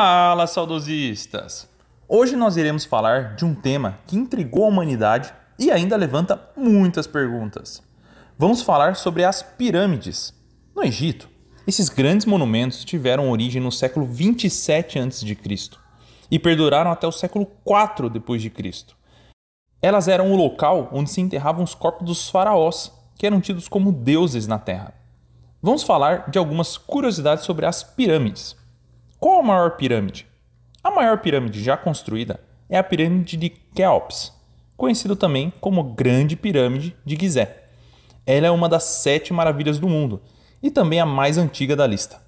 Fala, saudosistas! Hoje nós iremos falar de um tema que intrigou a humanidade e ainda levanta muitas perguntas. Vamos falar sobre as pirâmides. No Egito, esses grandes monumentos tiveram origem no século 27 a.C. e perduraram até o século 4 depois de Cristo. Elas eram o local onde se enterravam os corpos dos faraós, que eram tidos como deuses na terra. Vamos falar de algumas curiosidades sobre as pirâmides. Qual a maior pirâmide? A maior pirâmide já construída é a pirâmide de Keops, conhecida também como Grande Pirâmide de Gizé. Ela é uma das sete maravilhas do mundo e também a mais antiga da lista.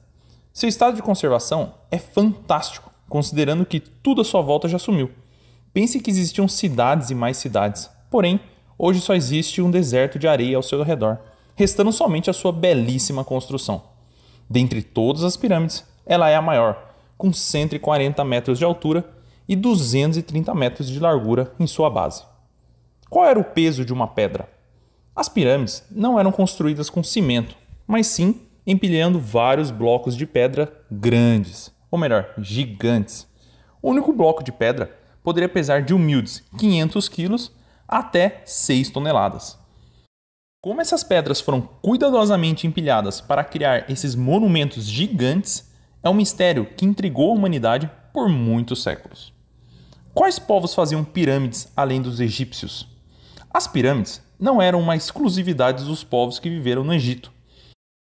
Seu estado de conservação é fantástico, considerando que tudo à sua volta já sumiu. Pense que existiam cidades e mais cidades, porém, hoje só existe um deserto de areia ao seu redor, restando somente a sua belíssima construção. Dentre todas as pirâmides, ela é a maior, com 140 metros de altura e 230 metros de largura em sua base. Qual era o peso de uma pedra? As pirâmides não eram construídas com cimento, mas sim empilhando vários blocos de pedra grandes, ou melhor, gigantes. O único bloco de pedra poderia pesar de humildes 500 quilos até 6 toneladas. Como essas pedras foram cuidadosamente empilhadas para criar esses monumentos gigantes, é um mistério que intrigou a humanidade por muitos séculos. Quais povos faziam pirâmides além dos egípcios? As pirâmides não eram uma exclusividade dos povos que viveram no Egito.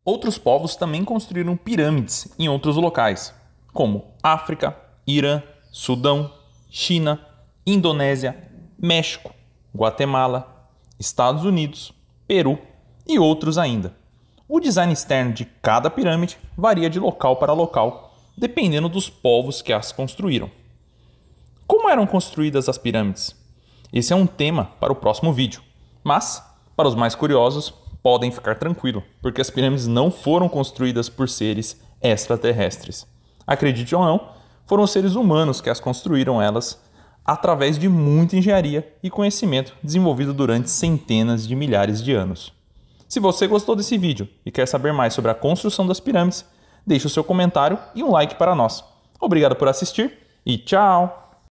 Outros povos também construíram pirâmides em outros locais, como África, Irã, Sudão, China, Indonésia, México, Guatemala, Estados Unidos, Peru e outros ainda. O design externo de cada pirâmide varia de local para local, dependendo dos povos que as construíram. Como eram construídas as pirâmides? Esse é um tema para o próximo vídeo, mas, para os mais curiosos, podem ficar tranquilo, porque as pirâmides não foram construídas por seres extraterrestres. Acredite ou não, foram seres humanos que as construíram elas através de muita engenharia e conhecimento desenvolvido durante centenas de milhares de anos. Se você gostou desse vídeo e quer saber mais sobre a construção das pirâmides, deixe o seu comentário e um like para nós. Obrigado por assistir e tchau!